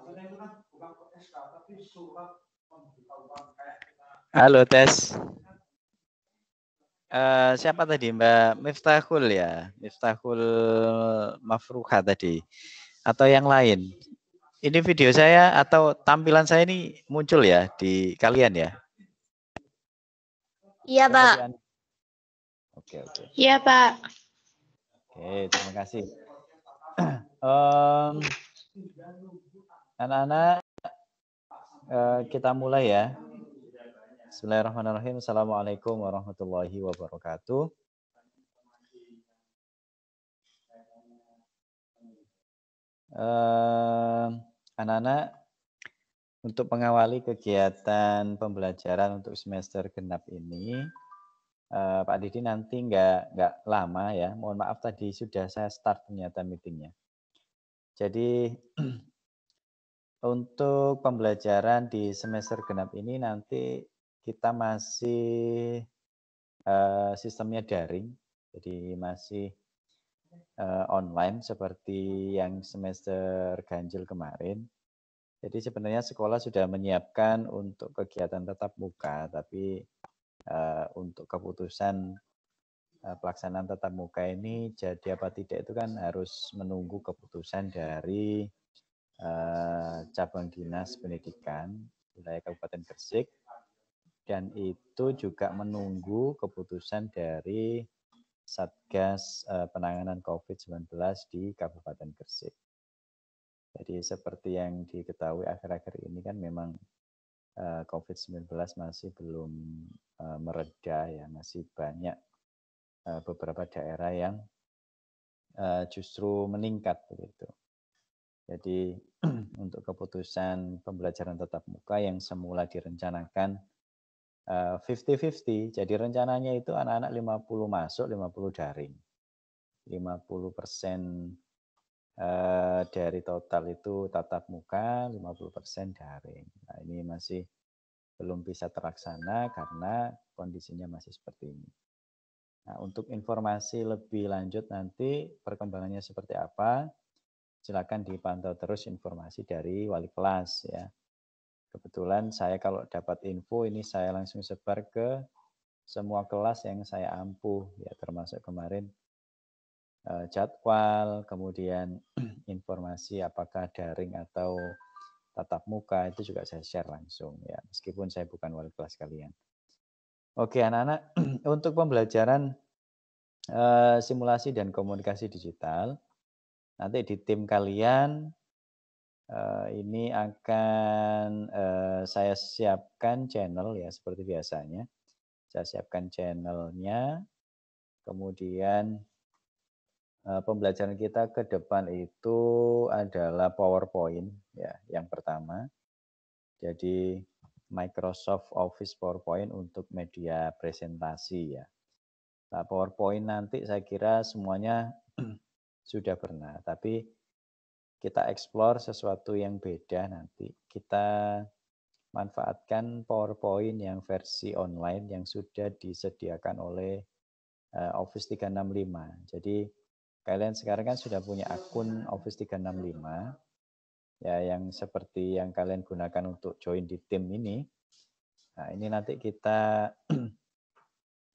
Kan Halo tes. Uh, eh, siapa tadi Mbak Miftahul ya, Miftahul Mafruha tadi, atau yang lain? Ini video saya atau tampilan saya ini muncul ya di kalian ya? Iya Pak. Oke oke. Iya Pak. Oke terima kasih. um, Anak-anak, eh, kita mulai ya. Bismillahirrahmanirrahim. Assalamualaikum warahmatullahi wabarakatuh. Eh, anak-anak, untuk pengawali kegiatan pembelajaran untuk semester genap ini, eh, Pak Didi nanti nggak nggak lama ya. Mohon maaf tadi sudah saya start ternyata meetingnya. Jadi Untuk pembelajaran di semester genap ini nanti kita masih eh, sistemnya daring, jadi masih eh, online seperti yang semester ganjil kemarin. Jadi sebenarnya sekolah sudah menyiapkan untuk kegiatan tetap muka, tapi eh, untuk keputusan pelaksanaan tetap muka ini jadi apa tidak itu kan harus menunggu keputusan dari Eh, cabang dinas pendidikan wilayah Kabupaten Gresik dan itu juga menunggu keputusan dari Satgas eh, Penanganan COVID-19 di Kabupaten Gresik. Jadi seperti yang diketahui akhir-akhir ini kan memang eh, COVID-19 masih belum mereda ya, masih banyak beberapa daerah yang justru meningkat begitu. Jadi untuk keputusan pembelajaran tatap muka yang semula direncanakan 50-50, eh, jadi rencananya itu anak-anak 50 masuk, 50 daring. 50 persen eh, dari total itu tatap muka, 50 persen daring. Nah, ini masih belum bisa terlaksana karena kondisinya masih seperti ini. Nah, untuk informasi lebih lanjut nanti perkembangannya seperti apa, silakan dipantau terus informasi dari wali kelas ya. Kebetulan saya kalau dapat info ini saya langsung sebar ke semua kelas yang saya ampuh ya termasuk kemarin eh, jadwal, kemudian informasi apakah daring atau tatap muka itu juga saya share langsung ya meskipun saya bukan wali kelas kalian. Oke anak-anak untuk pembelajaran eh, simulasi dan komunikasi digital Nanti di tim kalian eh, ini akan eh, saya siapkan channel ya seperti biasanya. Saya siapkan channelnya. Kemudian eh, pembelajaran kita ke depan itu adalah PowerPoint ya yang pertama. Jadi Microsoft Office PowerPoint untuk media presentasi ya. Nah, PowerPoint nanti saya kira semuanya sudah pernah, tapi kita eksplor sesuatu yang beda nanti. Kita manfaatkan PowerPoint yang versi online yang sudah disediakan oleh eh, Office 365. Jadi kalian sekarang kan sudah punya akun Office 365 ya yang seperti yang kalian gunakan untuk join di tim ini. Nah, ini nanti kita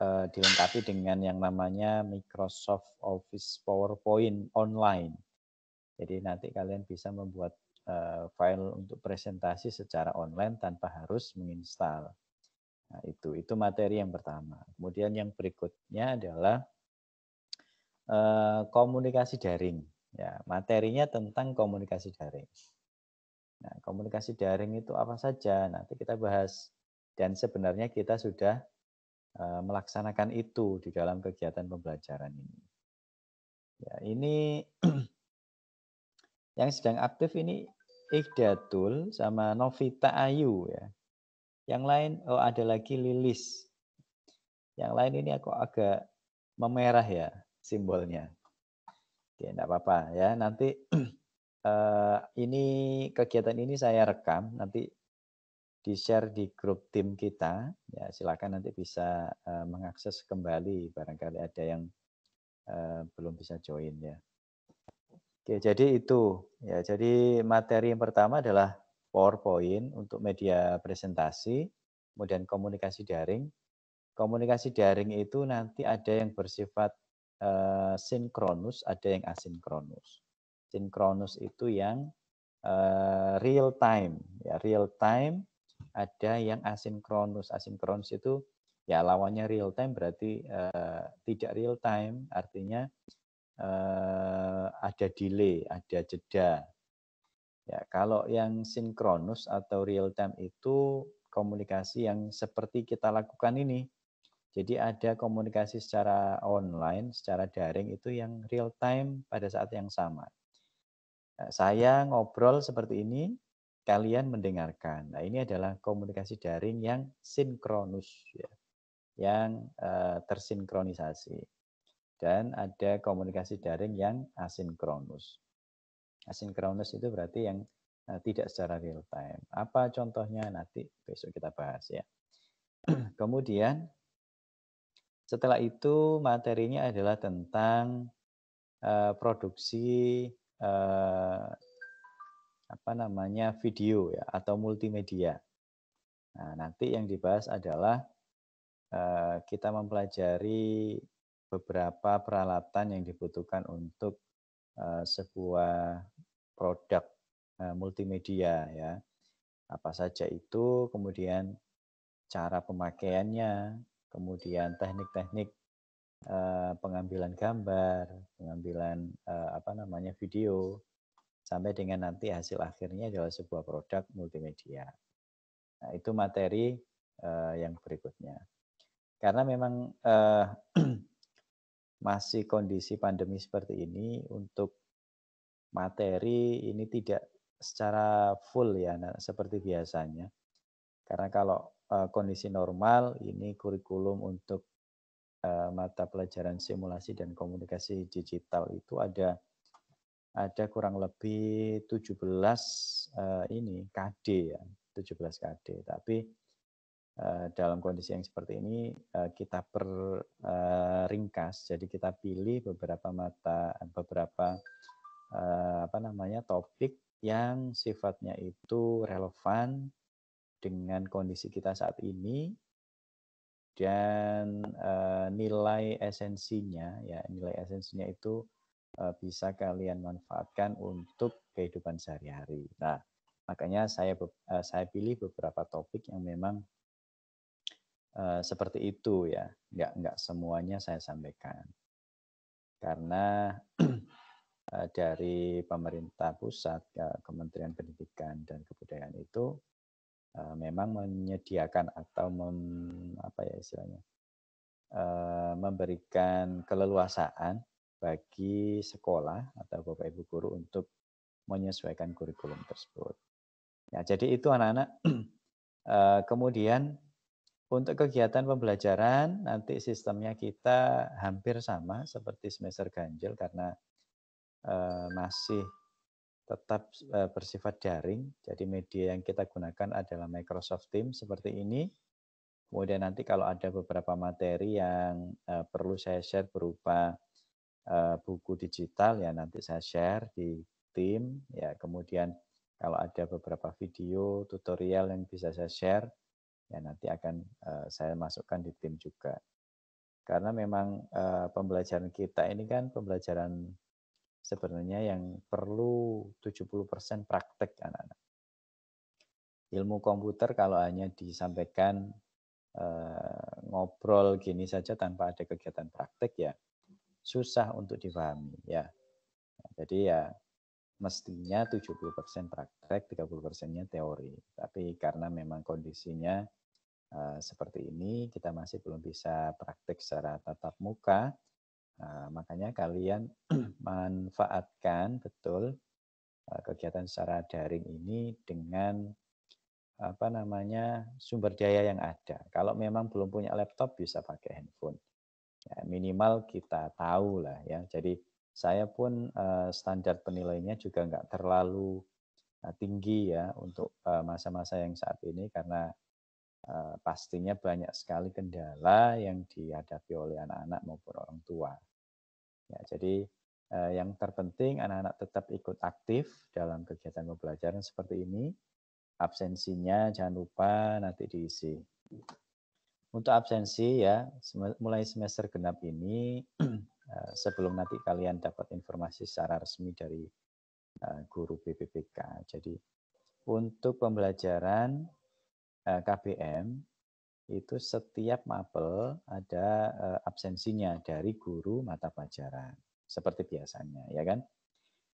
uh, dilengkapi dengan yang namanya Microsoft Office PowerPoint online. Jadi nanti kalian bisa membuat uh, file untuk presentasi secara online tanpa harus menginstal. Nah, itu itu materi yang pertama. Kemudian yang berikutnya adalah uh, komunikasi daring. Ya, materinya tentang komunikasi daring. Nah, komunikasi daring itu apa saja? Nanti kita bahas. Dan sebenarnya kita sudah Eh, melaksanakan itu di dalam kegiatan pembelajaran ini. Ya, ini yang sedang aktif ini Ikhdatul sama Novita Ayu ya. Yang lain oh ada lagi Lilis. Yang lain ini aku agak memerah ya simbolnya. Oke enggak apa-apa ya. Nanti eh, ini kegiatan ini saya rekam nanti di-share di grup tim kita. Ya, silakan nanti bisa uh, mengakses kembali barangkali ada yang uh, belum bisa join ya. Oke, jadi itu ya. Jadi materi yang pertama adalah PowerPoint untuk media presentasi, kemudian komunikasi daring. Komunikasi daring itu nanti ada yang bersifat uh, sinkronus, ada yang asinkronus. Sinkronus itu yang uh, real time, ya real time ada yang asinkronus. Asinkronus itu ya lawannya real time berarti uh, tidak real time, artinya uh, ada delay, ada jeda. Ya, kalau yang sinkronus atau real time itu komunikasi yang seperti kita lakukan ini. Jadi ada komunikasi secara online, secara daring itu yang real time pada saat yang sama. Nah, saya ngobrol seperti ini, kalian mendengarkan. Nah, ini adalah komunikasi daring yang sinkronus, ya, yang uh, tersinkronisasi. Dan ada komunikasi daring yang asinkronus. Asinkronus itu berarti yang uh, tidak secara real time. Apa contohnya nanti besok kita bahas ya. Kemudian setelah itu materinya adalah tentang uh, produksi apa namanya video ya atau multimedia. Nah, nanti yang dibahas adalah eh, kita mempelajari beberapa peralatan yang dibutuhkan untuk eh, sebuah produk eh, multimedia ya. Apa saja itu, kemudian cara pemakaiannya, kemudian teknik-teknik pengambilan gambar, pengambilan apa namanya video, sampai dengan nanti hasil akhirnya adalah sebuah produk multimedia. Nah, itu materi uh, yang berikutnya. Karena memang uh, masih kondisi pandemi seperti ini untuk materi ini tidak secara full ya nah, seperti biasanya. Karena kalau uh, kondisi normal ini kurikulum untuk mata pelajaran simulasi dan komunikasi digital itu ada ada kurang lebih 17 uh, eh, ini KD ya, 17 KD. Tapi uh, dalam kondisi yang seperti ini uh, kita perringkas, jadi kita pilih beberapa mata beberapa apa namanya topik yang sifatnya itu relevan dengan kondisi kita saat ini dan nilai esensinya ya nilai esensinya itu Eh, bisa kalian manfaatkan untuk kehidupan sehari-hari. Nah, makanya saya eh, saya pilih beberapa topik yang memang eh, seperti itu ya, nggak nggak semuanya saya sampaikan karena dari pemerintah pusat Kementerian Pendidikan dan Kebudayaan itu memang menyediakan atau mem, apa ya istilahnya memberikan keleluasaan bagi sekolah atau Bapak Ibu guru untuk menyesuaikan kurikulum tersebut. Ya, jadi itu anak-anak. Eh, kemudian untuk kegiatan pembelajaran nanti sistemnya kita hampir sama seperti semester ganjil karena eh, masih tetap eh, bersifat daring. Jadi media yang kita gunakan adalah Microsoft Teams seperti ini. Kemudian nanti kalau ada beberapa materi yang perlu saya share berupa Eh, buku digital ya nanti saya share di tim ya kemudian kalau ada beberapa video tutorial yang bisa saya share ya nanti akan eh, saya masukkan di tim juga karena memang eh, pembelajaran kita ini kan pembelajaran sebenarnya yang perlu 70% praktek anak-anak. Ilmu komputer kalau hanya disampaikan ngobrol gini saja tanpa ada kegiatan praktek ya susah untuk difahami ya. Jadi ya mestinya 70% praktek, 30%-nya teori. Tapi karena memang kondisinya uh, seperti ini, kita masih belum bisa praktek secara tatap muka. Uh, makanya kalian manfaatkan betul uh, kegiatan secara daring ini dengan apa namanya sumber daya yang ada. Kalau memang belum punya laptop bisa pakai handphone. Ya, minimal kita tahu lah ya. Jadi saya pun uh, standar penilainya juga nggak terlalu eh, tinggi ya untuk eh, masa-masa yang saat ini karena pastinya banyak sekali kendala yang dihadapi oleh anak-anak maupun orang tua. Ya, jadi yang terpenting anak-anak tetap ikut aktif dalam kegiatan pembelajaran seperti ini. Absensinya jangan lupa nanti diisi untuk absensi ya mulai semester genap ini eh, sebelum nanti kalian dapat informasi secara resmi dari eh, guru BPPK. Jadi untuk pembelajaran eh, KBM itu setiap mapel ada absensinya dari guru mata pelajaran seperti biasanya ya kan.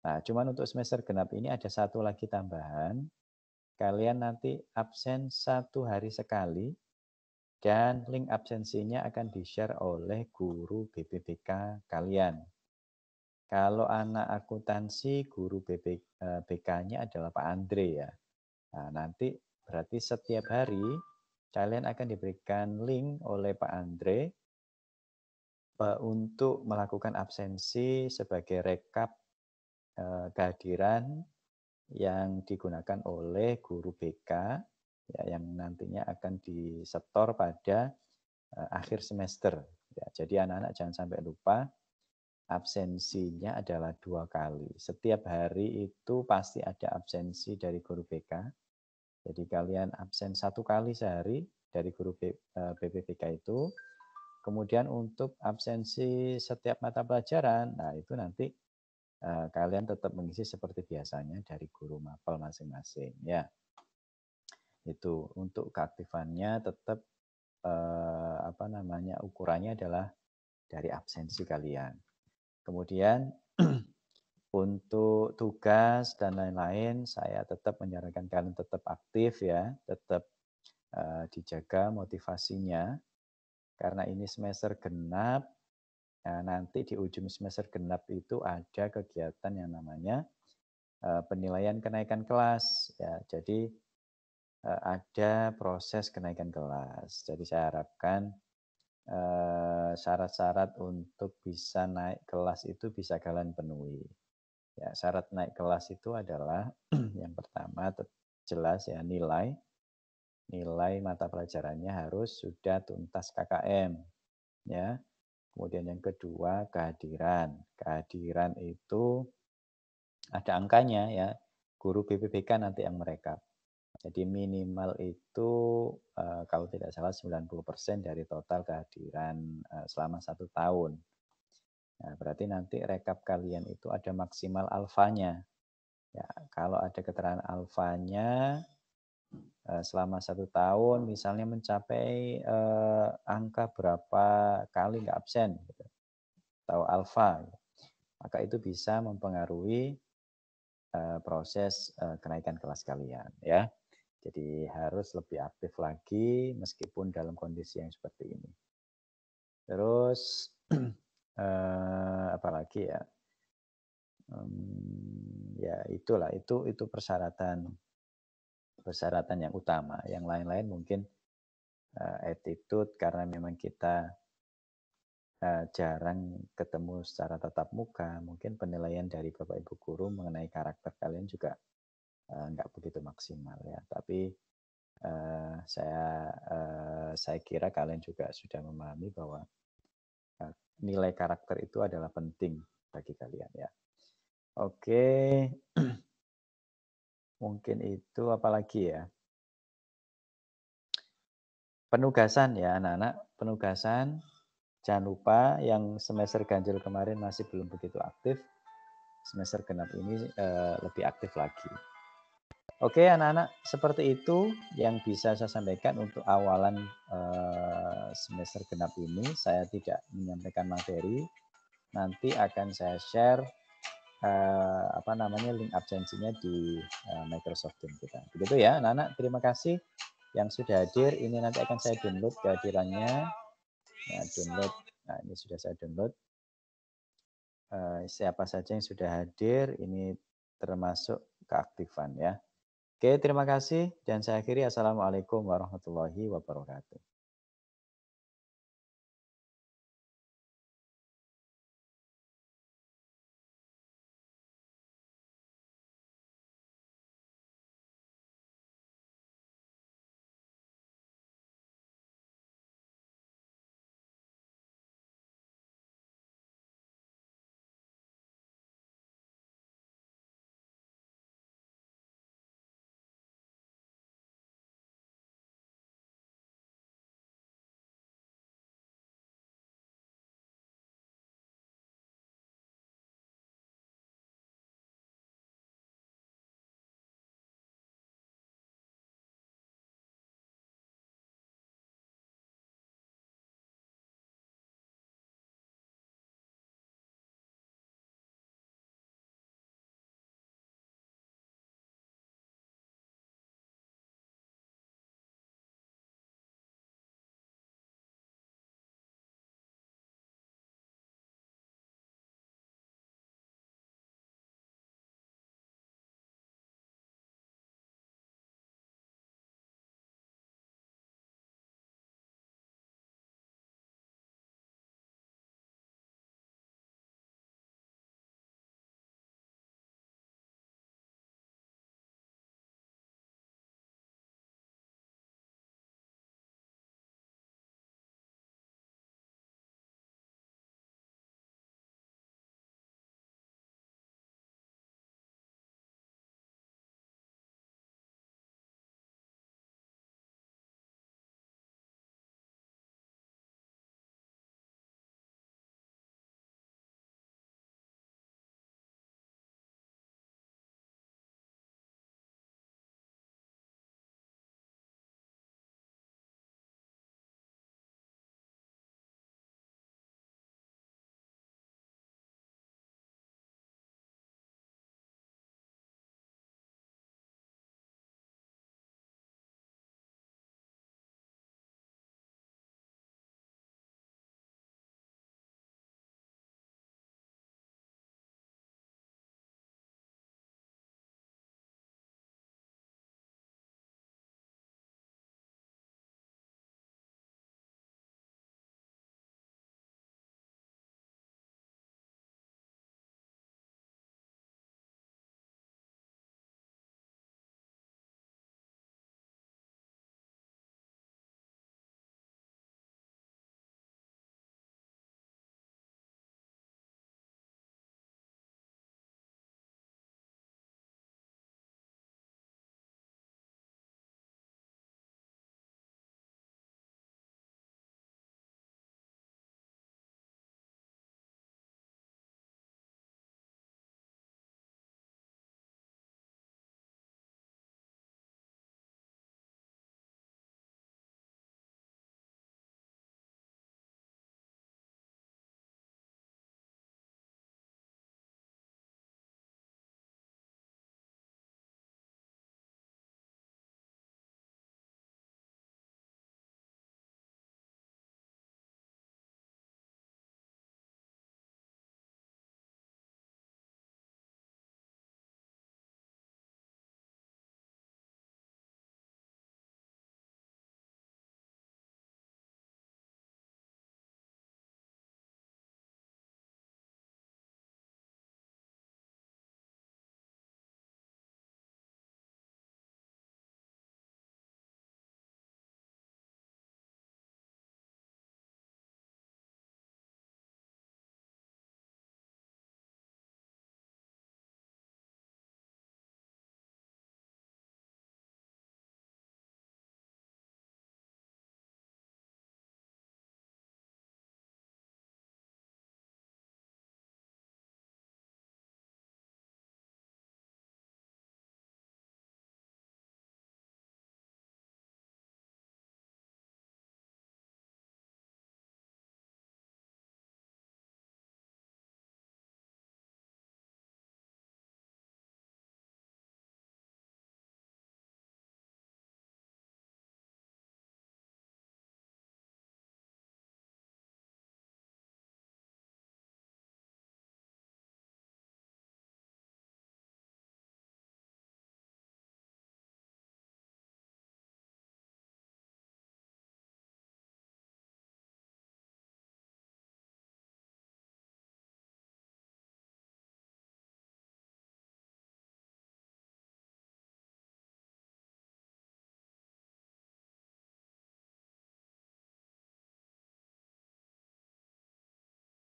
Nah, cuman untuk semester genap ini ada satu lagi tambahan. Kalian nanti absen satu hari sekali dan link absensinya akan di-share oleh guru BPPK kalian. Kalau anak akuntansi, guru bpk eh, nya adalah Pak Andre ya. Nah, nanti berarti setiap hari kalian akan diberikan link oleh Pak Andre eh, untuk melakukan absensi sebagai rekap eh, kehadiran yang digunakan oleh guru BK ya, yang nantinya akan disetor pada uh, akhir semester. Ya, jadi anak-anak jangan sampai lupa absensinya adalah dua kali. Setiap hari itu pasti ada absensi dari guru BK. Jadi kalian absen satu kali sehari dari guru BPPK e, itu. Kemudian untuk absensi setiap mata pelajaran, nah itu nanti e, kalian tetap mengisi seperti biasanya dari guru mapel masing-masing ya itu untuk keaktifannya tetap eh, apa namanya ukurannya adalah dari absensi kalian. Kemudian untuk tugas dan lain-lain saya tetap menyarankan kalian tetap aktif ya, tetap eh, dijaga motivasinya karena ini semester genap nah nanti di ujung semester genap itu ada kegiatan yang namanya eh, penilaian kenaikan kelas ya. Jadi Eh, ada proses kenaikan kelas. Jadi saya harapkan eh, syarat-syarat untuk bisa naik kelas itu bisa kalian penuhi. Ya, syarat naik kelas itu adalah yang pertama jelas ya nilai nilai mata pelajarannya harus sudah tuntas KKM ya. Kemudian yang kedua kehadiran. Kehadiran itu ada angkanya ya. Guru PPPK nanti yang merekap jadi minimal itu uh, kalau tidak salah 90% dari total kehadiran eh, selama satu tahun. Nah, berarti nanti rekap kalian itu ada maksimal alfanya. Ya, kalau ada keterangan alfanya eh, selama satu tahun misalnya mencapai angka berapa kali nggak absen gitu, atau alfa, gitu, maka itu bisa mempengaruhi proses kenaikan kelas kalian ya. Jadi harus lebih aktif lagi meskipun dalam kondisi yang seperti ini. Terus eh, apalagi ya? Mmm, ya itulah itu itu persyaratan persyaratan yang utama. Yang lain-lain mungkin eh, attitude karena memang kita eh, jarang ketemu secara tatap muka. Mungkin penilaian dari Bapak Ibu guru mengenai karakter kalian juga Eh, nggak begitu maksimal ya. Tapi uh, saya uh, saya kira kalian juga sudah memahami bahwa uh, nilai karakter itu adalah penting bagi kalian ya. Oke, mungkin itu apalagi ya. Penugasan ya anak-anak, penugasan jangan lupa yang semester ganjil kemarin masih belum begitu aktif, semester genap ini uh, lebih aktif lagi. Oke anak-anak, seperti itu yang bisa saya sampaikan untuk awalan eh, semester genap ini. Saya tidak menyampaikan materi, nanti akan saya share eh, apa namanya link absensinya di eh, Microsoft Teams kita. Begitu ya anak-anak, terima kasih yang sudah hadir. Ini nanti akan saya download kehadirannya. Nah, download. Nah, ini sudah saya download. siapa saja yang sudah hadir, ini termasuk keaktifan ya. Oke, terima kasih dan saya akhiri. Assalamualaikum warahmatullahi wabarakatuh.